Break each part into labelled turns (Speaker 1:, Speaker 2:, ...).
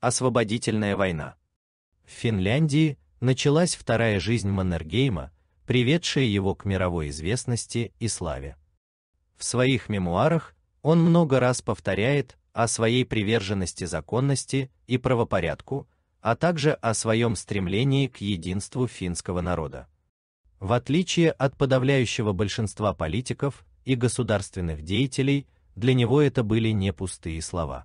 Speaker 1: освободительная война. В Финляндии началась вторая жизнь Маннергейма, приведшая его к мировой известности и славе. В своих мемуарах он много раз повторяет о своей приверженности законности и правопорядку, а также о своем стремлении к единству финского народа. В отличие от подавляющего большинства политиков и государственных деятелей, для него это были не пустые слова.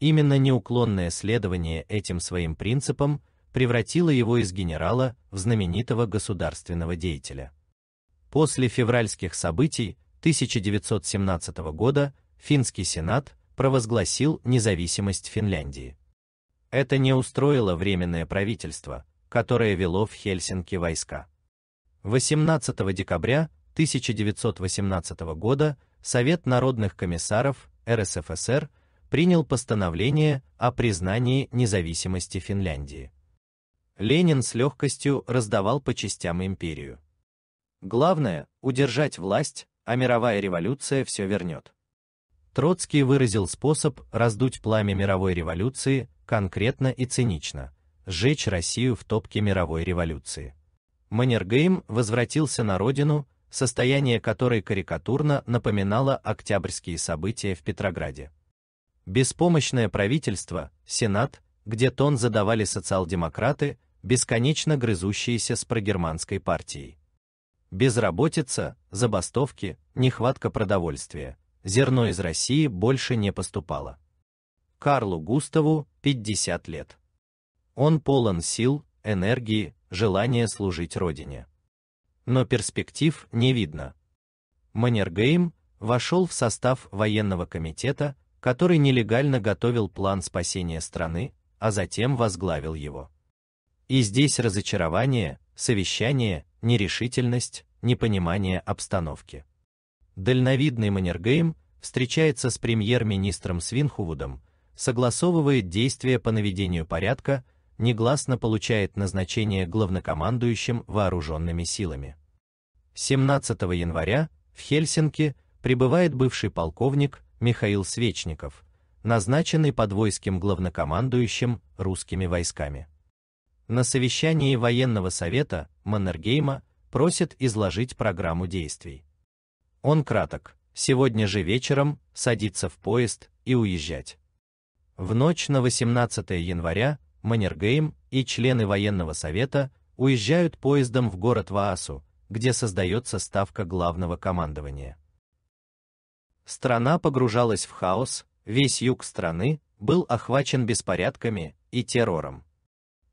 Speaker 1: Именно неуклонное следование этим своим принципам превратило его из генерала в знаменитого государственного деятеля. После февральских событий 1917 года финский сенат провозгласил независимость Финляндии. Это не устроило временное правительство, которое вело в Хельсинки войска. 18 декабря 1918 года Совет народных комиссаров РСФСР принял постановление о признании независимости Финляндии. Ленин с легкостью раздавал по частям империю. Главное – удержать власть, а мировая революция все вернет. Троцкий выразил способ раздуть пламя мировой революции конкретно и цинично, сжечь Россию в топке мировой революции. Маннергейм возвратился на родину, состояние которой карикатурно напоминало октябрьские события в Петрограде беспомощное правительство, Сенат, где тон задавали социал-демократы, бесконечно грызущиеся с прогерманской партией. Безработица, забастовки, нехватка продовольствия, зерно из России больше не поступало. Карлу Густаву 50 лет. Он полон сил, энергии, желания служить родине. Но перспектив не видно. Маннергейм вошел в состав военного комитета, который нелегально готовил план спасения страны, а затем возглавил его. И здесь разочарование, совещание, нерешительность, непонимание обстановки. Дальновидный Маннергейм встречается с премьер-министром Свинхувудом, согласовывает действия по наведению порядка, негласно получает назначение главнокомандующим вооруженными силами. 17 января в Хельсинки прибывает бывший полковник, Михаил Свечников, назначенный подвойским главнокомандующим русскими войсками. На совещании военного совета Маннергейма просит изложить программу действий. Он краток: сегодня же вечером садиться в поезд и уезжать. В ночь на 18 января Маннергейм и члены военного совета уезжают поездом в город Ваасу, где создается ставка главного командования. Страна погружалась в хаос, весь юг страны был охвачен беспорядками и террором.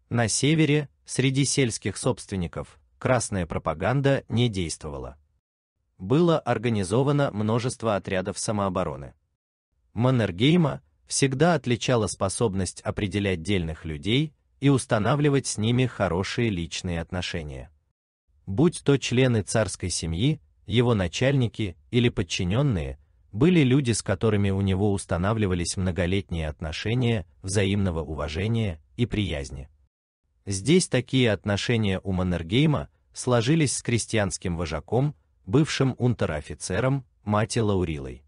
Speaker 1: На севере, среди сельских собственников, красная пропаганда не действовала. Было организовано множество отрядов самообороны. Маннергейма всегда отличала способность определять дельных людей и устанавливать с ними хорошие личные отношения. Будь то члены царской семьи, его начальники или подчиненные, были люди, с которыми у него устанавливались многолетние отношения взаимного уважения и приязни. Здесь такие отношения у Маннергейма сложились с крестьянским вожаком, бывшим унтер-офицером Мати Лаурилой.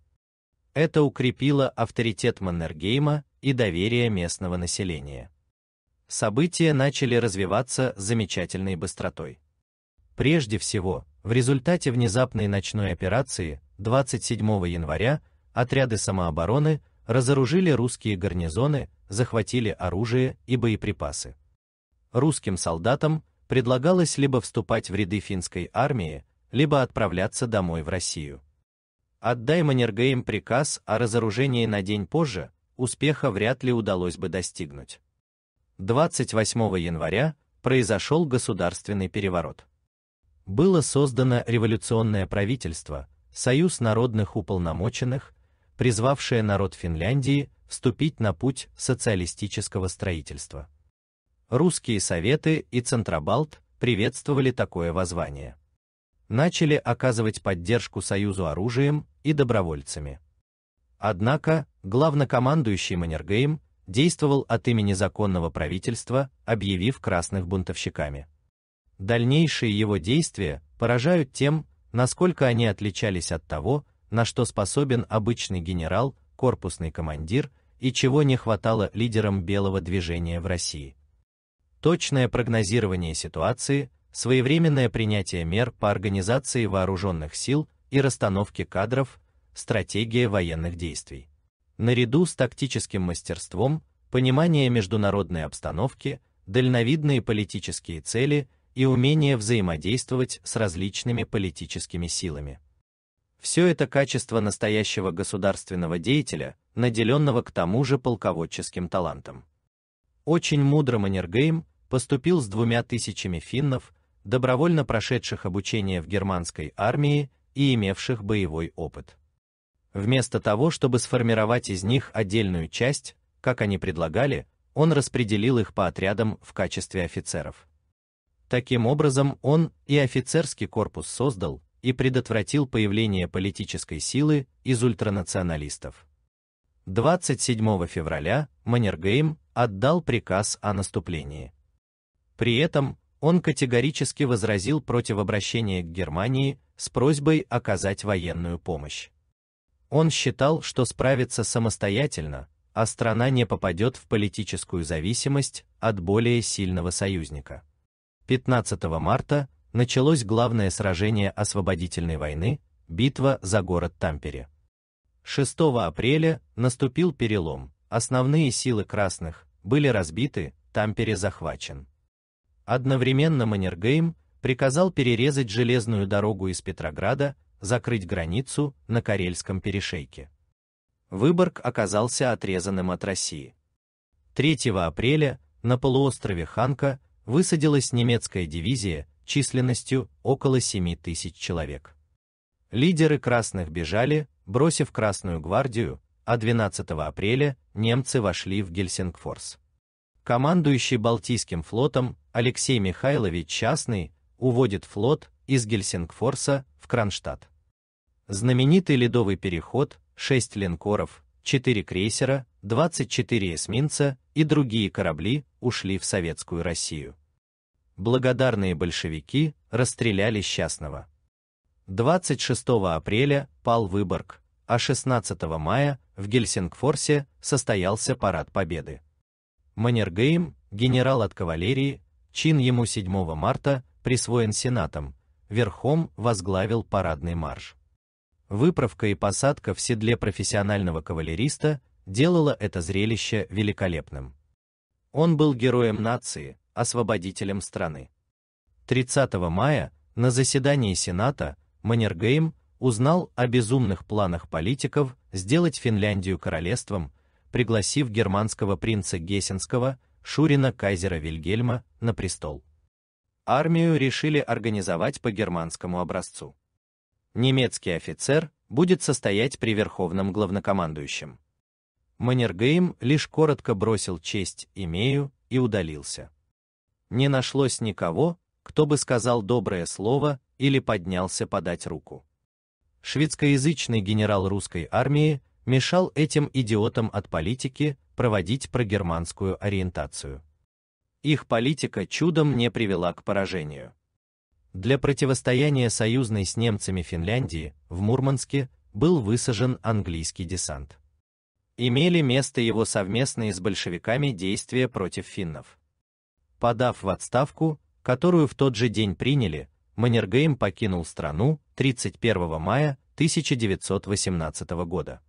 Speaker 1: Это укрепило авторитет Маннергейма и доверие местного населения. События начали развиваться с замечательной быстротой. Прежде всего, в результате внезапной ночной операции 27 января отряды самообороны разоружили русские гарнизоны, захватили оружие и боеприпасы. Русским солдатам предлагалось либо вступать в ряды финской армии, либо отправляться домой в Россию. Отдай Маннергейм приказ о разоружении на день позже, успеха вряд ли удалось бы достигнуть. 28 января произошел государственный переворот. Было создано революционное правительство, Союз народных уполномоченных, призвавшее народ Финляндии вступить на путь социалистического строительства. Русские советы и Центробалт приветствовали такое воззвание. Начали оказывать поддержку Союзу оружием и добровольцами. Однако, главнокомандующий Маннергейм действовал от имени законного правительства, объявив красных бунтовщиками. Дальнейшие его действия поражают тем, насколько они отличались от того, на что способен обычный генерал, корпусный командир и чего не хватало лидерам белого движения в России. Точное прогнозирование ситуации, своевременное принятие мер по организации вооруженных сил и расстановке кадров, стратегия военных действий. Наряду с тактическим мастерством, понимание международной обстановки, дальновидные политические цели – и умение взаимодействовать с различными политическими силами. Все это качество настоящего государственного деятеля, наделенного к тому же полководческим талантом. Очень мудро Маннергейм поступил с двумя тысячами финнов, добровольно прошедших обучение в германской армии и имевших боевой опыт. Вместо того, чтобы сформировать из них отдельную часть, как они предлагали, он распределил их по отрядам в качестве офицеров. Таким образом, он и офицерский корпус создал и предотвратил появление политической силы из ультранационалистов. 27 февраля Маннергейм отдал приказ о наступлении. При этом он категорически возразил против обращения к Германии с просьбой оказать военную помощь. Он считал, что справится самостоятельно, а страна не попадет в политическую зависимость от более сильного союзника. 15 марта началось главное сражение освободительной войны, битва за город Тампере. 6 апреля наступил перелом, основные силы красных были разбиты, Тампере захвачен. Одновременно Маннергейм приказал перерезать железную дорогу из Петрограда, закрыть границу на Карельском перешейке. Выборг оказался отрезанным от России. 3 апреля на полуострове Ханка высадилась немецкая дивизия численностью около 7 тысяч человек. Лидеры красных бежали, бросив Красную гвардию, а 12 апреля немцы вошли в Гельсингфорс. Командующий Балтийским флотом Алексей Михайлович Частный уводит флот из Гельсингфорса в Кронштадт. Знаменитый ледовый переход, шесть линкоров, 4 крейсера, 24 эсминца и другие корабли ушли в советскую Россию. Благодарные большевики расстреляли счастного. 26 апреля пал Выборг, а 16 мая в Гельсингфорсе состоялся парад Победы. Маннергейм, генерал от кавалерии, чин ему 7 марта присвоен сенатом, верхом возглавил парадный марш. Выправка и посадка в седле профессионального кавалериста делала это зрелище великолепным. Он был героем нации, освободителем страны. 30 мая на заседании Сената Маннергейм узнал о безумных планах политиков сделать Финляндию королевством, пригласив германского принца Гессенского, Шурина кайзера Вильгельма, на престол. Армию решили организовать по германскому образцу немецкий офицер будет состоять при верховном главнокомандующем. Маннергейм лишь коротко бросил честь «имею» и удалился. Не нашлось никого, кто бы сказал доброе слово или поднялся подать руку. Шведскоязычный генерал русской армии мешал этим идиотам от политики проводить прогерманскую ориентацию. Их политика чудом не привела к поражению. Для противостояния союзной с немцами Финляндии в Мурманске был высажен английский десант. Имели место его совместные с большевиками действия против финнов. Подав в отставку, которую в тот же день приняли, Маннергейм покинул страну 31 мая 1918 года.